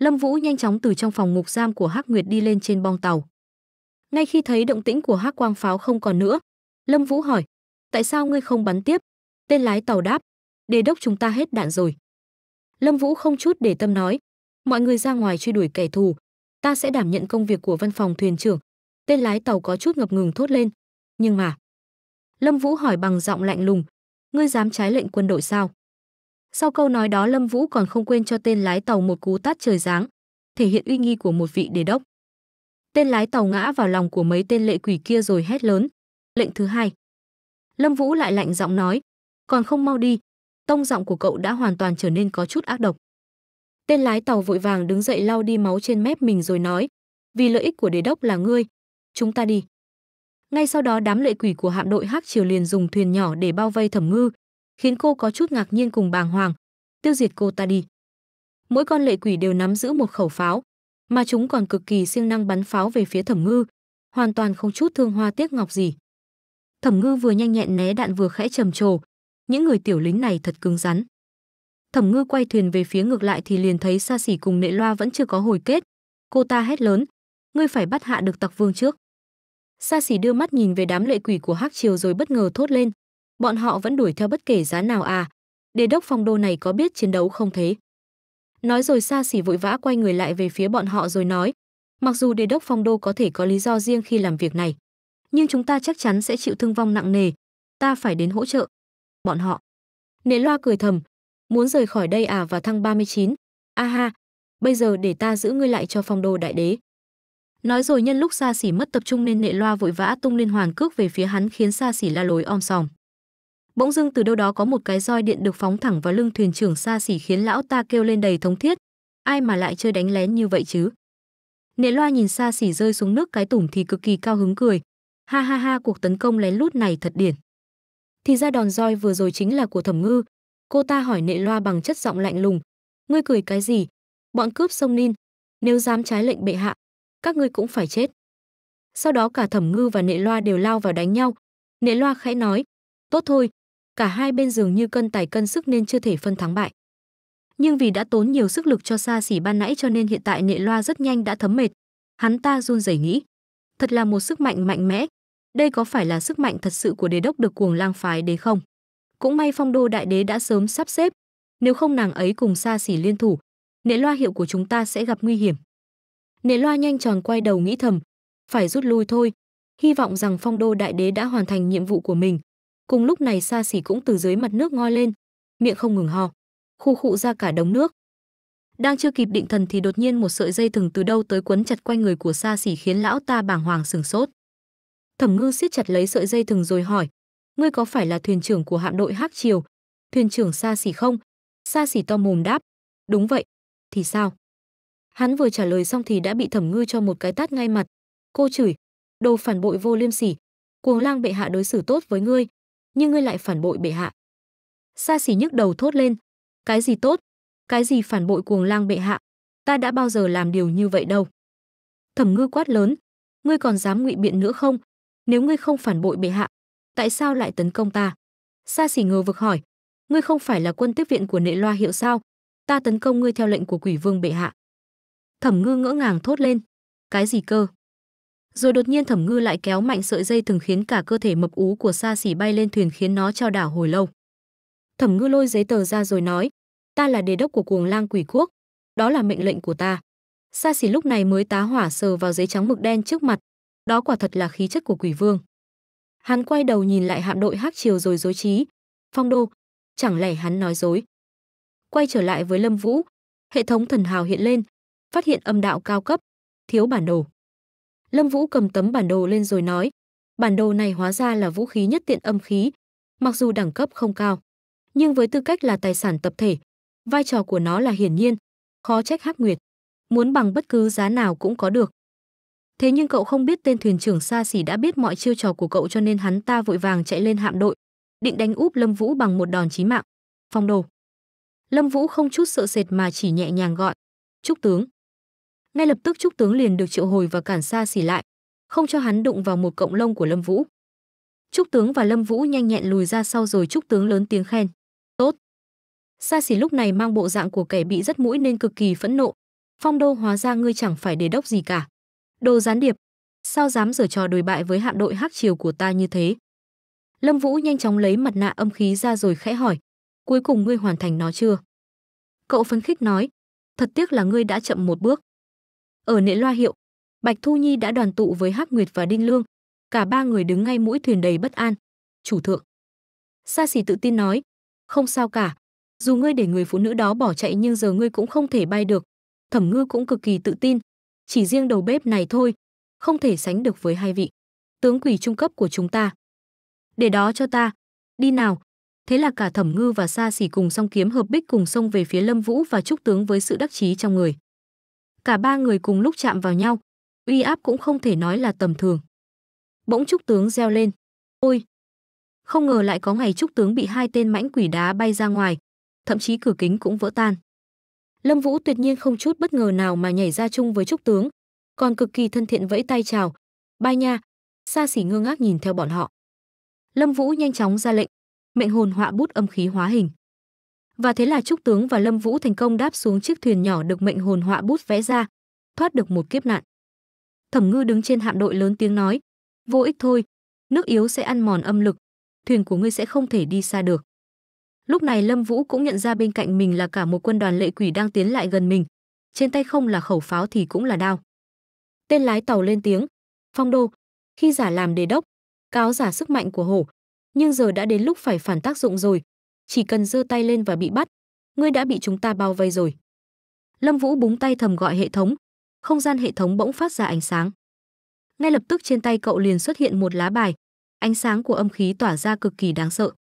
Lâm Vũ nhanh chóng từ trong phòng ngục giam của Hắc Nguyệt đi lên trên bong tàu. Ngay khi thấy động tĩnh của Hắc Quang pháo không còn nữa, Lâm Vũ hỏi: "Tại sao ngươi không bắn tiếp?" Tên lái tàu đáp: "Đề đốc chúng ta hết đạn rồi." Lâm Vũ không chút để tâm nói: "Mọi người ra ngoài truy đuổi kẻ thù, ta sẽ đảm nhận công việc của văn phòng thuyền trưởng." Tên lái tàu có chút ngập ngừng thốt lên: "Nhưng mà..." Lâm Vũ hỏi bằng giọng lạnh lùng: "Ngươi dám trái lệnh quân đội sao?" Sau câu nói đó Lâm Vũ còn không quên cho tên lái tàu một cú tát trời giáng, thể hiện uy nghi của một vị đề đốc. Tên lái tàu ngã vào lòng của mấy tên lệ quỷ kia rồi hét lớn. Lệnh thứ hai. Lâm Vũ lại lạnh giọng nói, còn không mau đi. Tông giọng của cậu đã hoàn toàn trở nên có chút ác độc. Tên lái tàu vội vàng đứng dậy lau đi máu trên mép mình rồi nói, vì lợi ích của đế đốc là ngươi, chúng ta đi. Ngay sau đó đám lệ quỷ của hạm đội Hắc Triều liền dùng thuyền nhỏ để bao vây Thẩm Ngư, khiến cô có chút ngạc nhiên cùng bàng hoàng. Tiêu diệt cô ta đi. Mỗi con lệ quỷ đều nắm giữ một khẩu pháo, mà chúng còn cực kỳ siêng năng bắn pháo về phía Thẩm Ngư, hoàn toàn không chút thương hoa tiếc ngọc gì. Thẩm Ngư vừa nhanh nhẹn né đạn vừa khẽ trầm trồ, những người tiểu lính này thật cứng rắn. Thẩm Ngư quay thuyền về phía ngược lại thì liền thấy Sa Sỉ cùng Nệ Loa vẫn chưa có hồi kết. Cô ta hét lớn, "Ngươi phải bắt hạ được Tặc Vương trước." Sa Sỉ đưa mắt nhìn về đám lệ quỷ của Hắc Triều rồi bất ngờ thốt lên, bọn họ vẫn đuổi theo bất kể giá nào à. Đề đốc phong đô này có biết chiến đấu không thế? Nói rồi xa xỉ vội vã quay người lại về phía bọn họ rồi nói, mặc dù Đề đốc phong đô có thể có lý do riêng khi làm việc này, nhưng chúng ta chắc chắn sẽ chịu thương vong nặng nề, ta phải đến hỗ trợ. Bọn họ. Nế loa cười thầm, muốn rời khỏi đây à và thăng 39. A ha, bây giờ để ta giữ ngươi lại cho phong đô đại đế. Nói rồi nhân lúc xa xỉ mất tập trung nên nệ loa vội vã tung lên hoàng cước về phía hắn khiến xa xỉ la lối om sòm bỗng dưng từ đâu đó có một cái roi điện được phóng thẳng vào lưng thuyền trưởng xa xỉ khiến lão ta kêu lên đầy thống thiết ai mà lại chơi đánh lén như vậy chứ nệ loa nhìn xa xỉ rơi xuống nước cái tủng thì cực kỳ cao hứng cười ha ha ha cuộc tấn công lén lút này thật điển thì ra đòn roi vừa rồi chính là của thẩm ngư cô ta hỏi nệ loa bằng chất giọng lạnh lùng ngươi cười cái gì bọn cướp sông nin nếu dám trái lệnh bệ hạ các ngươi cũng phải chết sau đó cả thẩm ngư và nệ loa đều lao vào đánh nhau nệ loa khẽ nói tốt thôi cả hai bên dường như cân tài cân sức nên chưa thể phân thắng bại. Nhưng vì đã tốn nhiều sức lực cho xa xỉ ban nãy cho nên hiện tại nệ loa rất nhanh đã thấm mệt. Hắn ta run rẩy nghĩ. Thật là một sức mạnh mạnh mẽ. Đây có phải là sức mạnh thật sự của đế đốc được cuồng lang phái đế không? Cũng may phong đô đại đế đã sớm sắp xếp. Nếu không nàng ấy cùng xa xỉ liên thủ, nệ loa hiệu của chúng ta sẽ gặp nguy hiểm. Nệ loa nhanh tròn quay đầu nghĩ thầm. Phải rút lui thôi. Hy vọng rằng phong đô đại đế đã hoàn thành nhiệm vụ của mình Cùng lúc này xa xỉ cũng từ dưới mặt nước ngoi lên, miệng không ngừng hò, khu khụ ra cả đống nước. Đang chưa kịp định thần thì đột nhiên một sợi dây thừng từ đâu tới quấn chặt quanh người của xa xỉ khiến lão ta bàng hoàng sừng sốt. Thẩm ngư siết chặt lấy sợi dây thừng rồi hỏi, ngươi có phải là thuyền trưởng của hạm đội Hắc Triều, thuyền trưởng xa xỉ không? Xa xỉ to mồm đáp, đúng vậy, thì sao? Hắn vừa trả lời xong thì đã bị thẩm ngư cho một cái tát ngay mặt. Cô chửi, đồ phản bội vô liêm sỉ, cuồng lang bệ hạ đối xử tốt với ngươi, nhưng ngươi lại phản bội bệ hạ. Sa xỉ nhức đầu thốt lên, cái gì tốt, cái gì phản bội cuồng lang bệ hạ, ta đã bao giờ làm điều như vậy đâu. Thẩm ngư quát lớn, ngươi còn dám ngụy biện nữa không? Nếu ngươi không phản bội bệ hạ, tại sao lại tấn công ta? Sa xỉ ngờ vực hỏi, ngươi không phải là quân tiếp viện của nệ loa hiệu sao? Ta tấn công ngươi theo lệnh của quỷ vương bệ hạ. Thẩm ngư ngỡ ngàng thốt lên, cái gì cơ? rồi đột nhiên thẩm ngư lại kéo mạnh sợi dây từng khiến cả cơ thể mập ú của xa xỉ bay lên thuyền khiến nó cho đảo hồi lâu thẩm ngư lôi giấy tờ ra rồi nói ta là đề đốc của cuồng lang quỷ quốc đó là mệnh lệnh của ta xa xỉ lúc này mới tá hỏa sờ vào giấy trắng mực đen trước mặt đó quả thật là khí chất của quỷ vương hắn quay đầu nhìn lại hạm đội hát chiều rồi dối trí phong đô chẳng lẽ hắn nói dối quay trở lại với lâm vũ hệ thống thần hào hiện lên phát hiện âm đạo cao cấp thiếu bản đồ Lâm Vũ cầm tấm bản đồ lên rồi nói, bản đồ này hóa ra là vũ khí nhất tiện âm khí, mặc dù đẳng cấp không cao, nhưng với tư cách là tài sản tập thể, vai trò của nó là hiển nhiên, khó trách Hắc Nguyệt, muốn bằng bất cứ giá nào cũng có được. Thế nhưng cậu không biết tên thuyền trưởng xa xỉ đã biết mọi chiêu trò của cậu cho nên hắn ta vội vàng chạy lên hạm đội, định đánh úp Lâm Vũ bằng một đòn chí mạng. Phong đồ. Lâm Vũ không chút sợ sệt mà chỉ nhẹ nhàng gọi, "Trúc tướng." ngay lập tức trúc tướng liền được triệu hồi và cản xa xỉ lại không cho hắn đụng vào một cộng lông của lâm vũ trúc tướng và lâm vũ nhanh nhẹn lùi ra sau rồi trúc tướng lớn tiếng khen tốt xa xỉ lúc này mang bộ dạng của kẻ bị rất mũi nên cực kỳ phẫn nộ phong đô hóa ra ngươi chẳng phải đề đốc gì cả đồ gián điệp sao dám giở trò đồi bại với hạm đội hắc triều của ta như thế lâm vũ nhanh chóng lấy mặt nạ âm khí ra rồi khẽ hỏi cuối cùng ngươi hoàn thành nó chưa cậu phấn khích nói thật tiếc là ngươi đã chậm một bước ở Nệ Loa Hiệu, Bạch Thu Nhi đã đoàn tụ với Hắc Nguyệt và Đinh Lương. Cả ba người đứng ngay mũi thuyền đầy bất an. Chủ thượng. Sa sỉ tự tin nói, không sao cả. Dù ngươi để người phụ nữ đó bỏ chạy nhưng giờ ngươi cũng không thể bay được. Thẩm ngư cũng cực kỳ tự tin. Chỉ riêng đầu bếp này thôi, không thể sánh được với hai vị. Tướng quỷ trung cấp của chúng ta. Để đó cho ta. Đi nào, thế là cả thẩm ngư và sa sỉ cùng song kiếm hợp bích cùng sông về phía lâm vũ và trúc tướng với sự đắc chí trong người cả ba người cùng lúc chạm vào nhau uy áp cũng không thể nói là tầm thường bỗng trúc tướng reo lên ôi không ngờ lại có ngày trúc tướng bị hai tên mãnh quỷ đá bay ra ngoài thậm chí cửa kính cũng vỡ tan lâm vũ tuyệt nhiên không chút bất ngờ nào mà nhảy ra chung với trúc tướng còn cực kỳ thân thiện vẫy tay chào ba nha xa xỉ ngơ ngác nhìn theo bọn họ lâm vũ nhanh chóng ra lệnh mệnh hồn họa bút âm khí hóa hình và thế là Trúc Tướng và Lâm Vũ thành công đáp xuống chiếc thuyền nhỏ được mệnh hồn họa bút vẽ ra, thoát được một kiếp nạn. Thẩm Ngư đứng trên hạm đội lớn tiếng nói, vô ích thôi, nước yếu sẽ ăn mòn âm lực, thuyền của ngươi sẽ không thể đi xa được. Lúc này Lâm Vũ cũng nhận ra bên cạnh mình là cả một quân đoàn lệ quỷ đang tiến lại gần mình, trên tay không là khẩu pháo thì cũng là đao. Tên lái tàu lên tiếng, "Phong Đô, khi giả làm đề đốc, cáo giả sức mạnh của hổ, nhưng giờ đã đến lúc phải phản tác dụng rồi, chỉ cần giơ tay lên và bị bắt, ngươi đã bị chúng ta bao vây rồi. Lâm Vũ búng tay thầm gọi hệ thống, không gian hệ thống bỗng phát ra ánh sáng. Ngay lập tức trên tay cậu liền xuất hiện một lá bài, ánh sáng của âm khí tỏa ra cực kỳ đáng sợ.